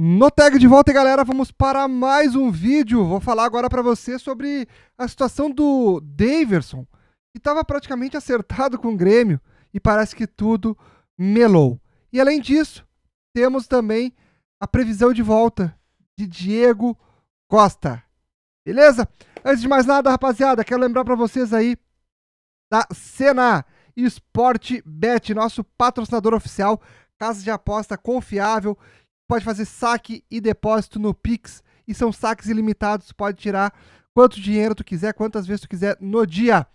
No tag de volta, galera, vamos para mais um vídeo. Vou falar agora para você sobre a situação do Daverson, que estava praticamente acertado com o Grêmio e parece que tudo melou. E além disso, temos também a previsão de volta de Diego Costa. Beleza? Antes de mais nada, rapaziada, quero lembrar para vocês aí da Sena Esporte Bet, nosso patrocinador oficial, casa de aposta confiável pode fazer saque e depósito no Pix e são saques ilimitados, pode tirar quanto dinheiro tu quiser, quantas vezes tu quiser no dia.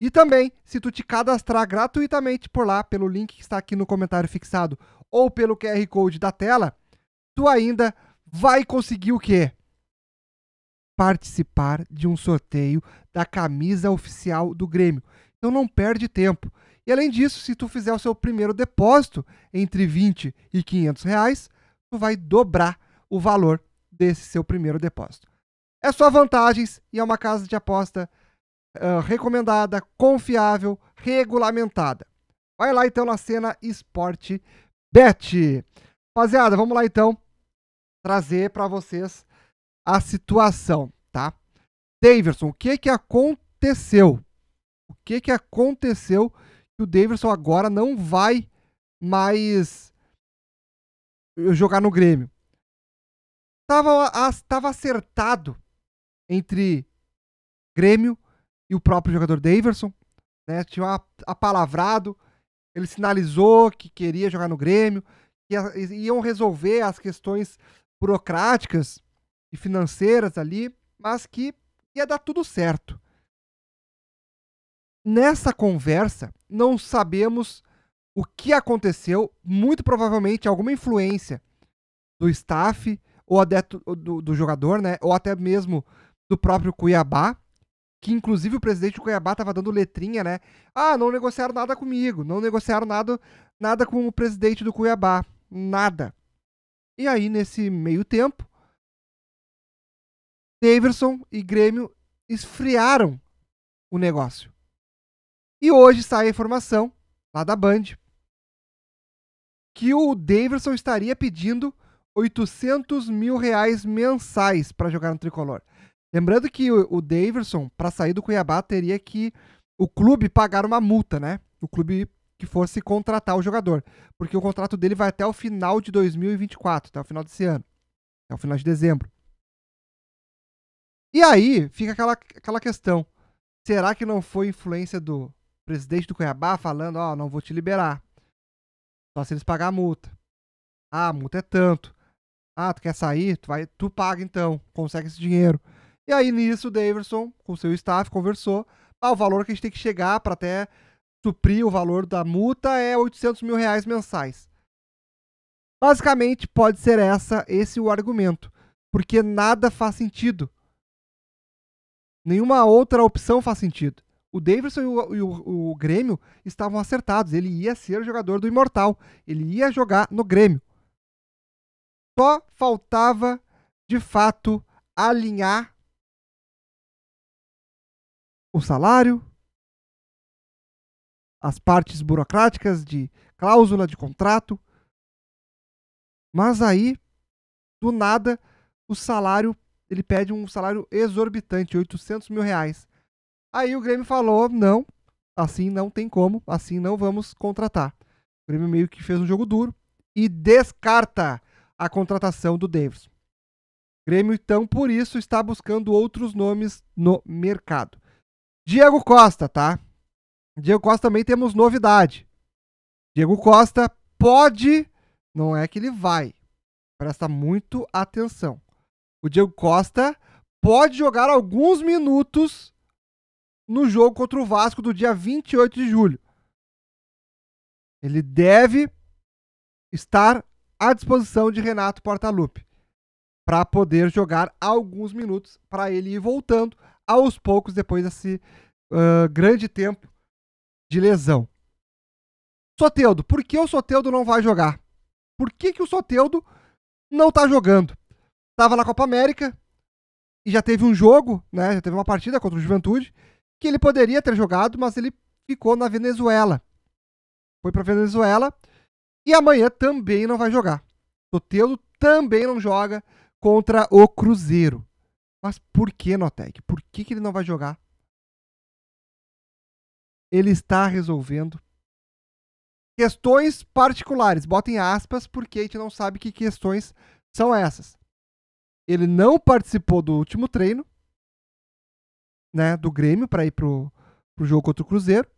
E também, se tu te cadastrar gratuitamente por lá, pelo link que está aqui no comentário fixado ou pelo QR Code da tela, tu ainda vai conseguir o quê? Participar de um sorteio da camisa oficial do Grêmio. Então não perde tempo. E além disso, se tu fizer o seu primeiro depósito entre 20 e 500 reais, tu vai dobrar o valor desse seu primeiro depósito. É só vantagens e é uma casa de aposta uh, recomendada, confiável, regulamentada. Vai lá então na cena Esporte Bet. Rapaziada, vamos lá então trazer para vocês a situação, tá? Davidson, o que que aconteceu? O que que aconteceu que o Davidson agora não vai mais jogar no Grêmio. Tava, as, tava acertado entre Grêmio e o próprio jogador Daverson. Né? Tinha apalavrado, ele sinalizou que queria jogar no Grêmio, que iam resolver as questões burocráticas e financeiras ali, mas que ia dar tudo certo. Nessa conversa, não sabemos o que aconteceu, muito provavelmente alguma influência do staff ou até do, do jogador, né? Ou até mesmo do próprio Cuiabá, que inclusive o presidente do Cuiabá estava dando letrinha, né? Ah, não negociaram nada comigo, não negociaram nada, nada com o presidente do Cuiabá, nada. E aí nesse meio tempo, Davidson e Grêmio esfriaram o negócio. E hoje sai a informação lá da Band que o Davidson estaria pedindo 800 mil reais mensais para jogar no tricolor. Lembrando que o, Davidson, para sair do Cuiabá, teria que o clube pagar uma multa, né? O clube que fosse contratar o jogador. Porque o contrato dele vai até o final de 2024, até o final desse ano. Até o final de dezembro. E aí fica aquela, aquela questão. Será que não foi influência do presidente do Cuiabá falando, ó, oh, não vou te liberar? Só se eles pagar a multa. Ah, a multa é tanto. Ah, tu quer sair? Tu, vai, tu paga então, consegue esse dinheiro. E aí nisso o Davidson, com seu staff, conversou. Ah, o valor que a gente tem que chegar para até suprir o valor da multa é 800 mil reais mensais. Basicamente, pode ser essa esse o argumento. Porque nada faz sentido. Nenhuma outra opção faz sentido o Davidson e o, e o, o Grêmio estavam acertados. Ele ia ser jogador do Imortal. Ele ia jogar no Grêmio. Só faltava, de fato, alinhar o salário, as partes burocráticas de cláusula de contrato. Mas aí, do nada, o salário, ele pede um salário exorbitante, 800 mil reais. Aí o Grêmio falou: não, assim não tem como, assim não vamos contratar. O Grêmio meio que fez um jogo duro e descarta a contratação do Davidson. O Grêmio, então, por isso está buscando outros nomes no mercado. Diego Costa, tá? Diego Costa também temos novidade. Diego Costa pode, não é que ele vai. Presta muito atenção. O Diego Costa pode jogar alguns minutos no jogo contra o Vasco do dia 28 de julho. Ele deve estar à disposição de Renato Portaluppi para poder jogar alguns minutos para ele ir voltando aos poucos depois desse uh, grande tempo de lesão. Soteudo, por que o Soteudo não vai jogar? Por que, que o Soteudo não está jogando? Estava na Copa América e já teve um jogo, né? Já teve uma partida contra o Juventude que ele poderia ter jogado, mas ele ficou na Venezuela. Foi para Venezuela e amanhã também não vai jogar. Soteudo também não joga contra o Cruzeiro. Mas por que, Notec? Por que, que ele não vai jogar? Ele está resolvendo questões particulares. Botem aspas, porque a gente não sabe que questões são essas. Ele não participou do último treino né, do Grêmio para ir pro, pro jogo contra o Cruzeiro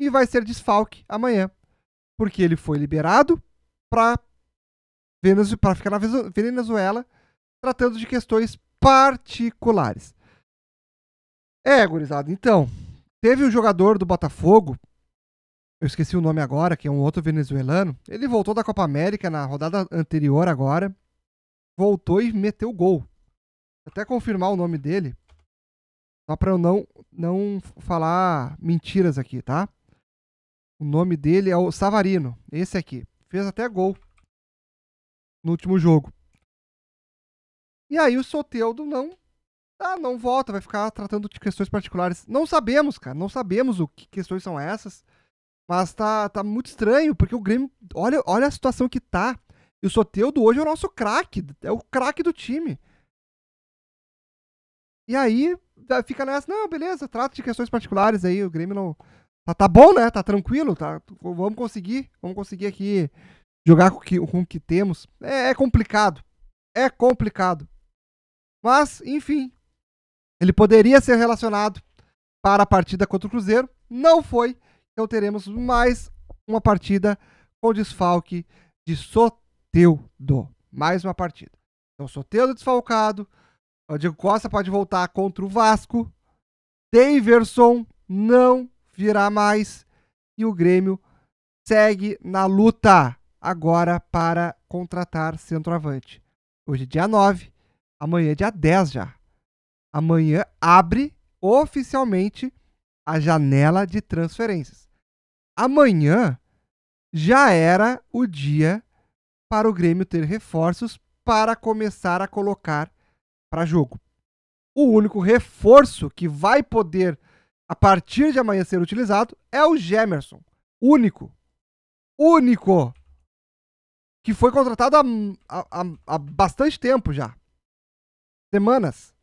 e vai ser desfalque amanhã, porque ele foi liberado para para ficar na Venezuela tratando de questões particulares. É, gurizada, então, teve um jogador do Botafogo, eu esqueci o nome agora, que é um outro venezuelano, ele voltou da Copa América na rodada anterior agora, voltou e meteu gol. Até confirmar o nome dele, só para eu não, não falar mentiras aqui, tá? O nome dele é o Savarino. Esse aqui. Fez até gol no último jogo. E aí o Soteudo não. Ah, não volta, vai ficar tratando de questões particulares. Não sabemos, cara. Não sabemos o que questões são essas. Mas tá, tá muito estranho, porque o Grêmio. Olha, olha a situação que tá. E o Soteudo hoje é o nosso craque. É o craque do time. E aí tá, fica nessa, não, beleza, trato de questões particulares aí, o Grêmio não. Tá, tá bom, né? Tá tranquilo, tá? Vamos conseguir, vamos conseguir aqui jogar com, que, com o que temos. É, é complicado. É complicado. Mas, enfim, ele poderia ser relacionado para a partida contra o Cruzeiro. Não foi. Então teremos mais uma partida com desfalque de Soteudo. Mais uma partida. Então, Soteudo desfalcado. O Diego Costa pode voltar contra o Vasco. Daverson não virá mais. E o Grêmio segue na luta agora para contratar centroavante. Hoje é dia 9, amanhã é dia 10 já. Amanhã abre oficialmente a janela de transferências. Amanhã já era o dia para o Grêmio ter reforços para começar a colocar para jogo. O único reforço que vai poder, a partir de amanhã, ser utilizado é o Gemerson. Único. Único. Que foi contratado há, há, há bastante tempo já. Semanas.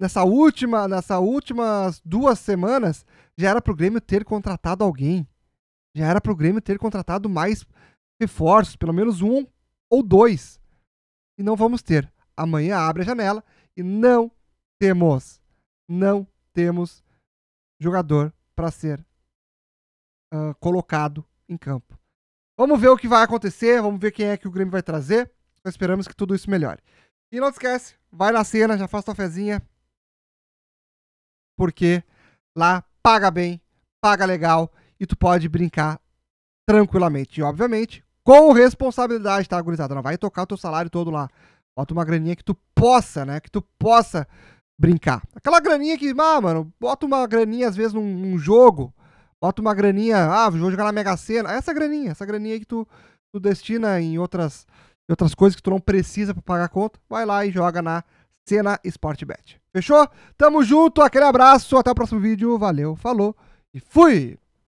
Nessa última, nessa últimas duas semanas, já era pro Grêmio ter contratado alguém. Já era pro Grêmio ter contratado mais reforços, pelo menos um ou dois. E não vamos ter amanhã abre a janela e não temos, não temos jogador para ser uh, colocado em campo. Vamos ver o que vai acontecer, vamos ver quem é que o Grêmio vai trazer. esperamos que tudo isso melhore. E não esquece, vai na cena, já faz tua fezinha, porque lá paga bem, paga legal e tu pode brincar tranquilamente. E obviamente, com responsabilidade, tá, gurizada? Não vai tocar o teu salário todo lá. Bota uma graninha que tu possa, né? Que tu possa brincar. Aquela graninha que, ah, mano, bota uma graninha às vezes num, num jogo, bota uma graninha, ah, vou jogar na Mega Sena. Essa graninha, essa graninha aí que tu, tu destina em outras, outras coisas que tu não precisa para pagar a conta, vai lá e joga na Sena Sportbet. Fechou? Tamo junto, aquele abraço, até o próximo vídeo, valeu, falou e fui!